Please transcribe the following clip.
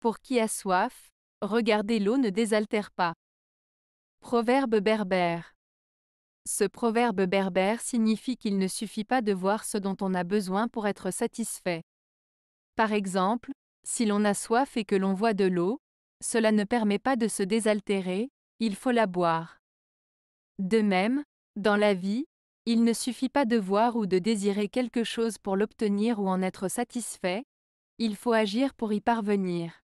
Pour qui a soif, regarder l'eau ne désaltère pas. Proverbe berbère. Ce proverbe berbère signifie qu'il ne suffit pas de voir ce dont on a besoin pour être satisfait. Par exemple, si l'on a soif et que l'on voit de l'eau, cela ne permet pas de se désaltérer, il faut la boire. De même, dans la vie, il ne suffit pas de voir ou de désirer quelque chose pour l'obtenir ou en être satisfait, il faut agir pour y parvenir.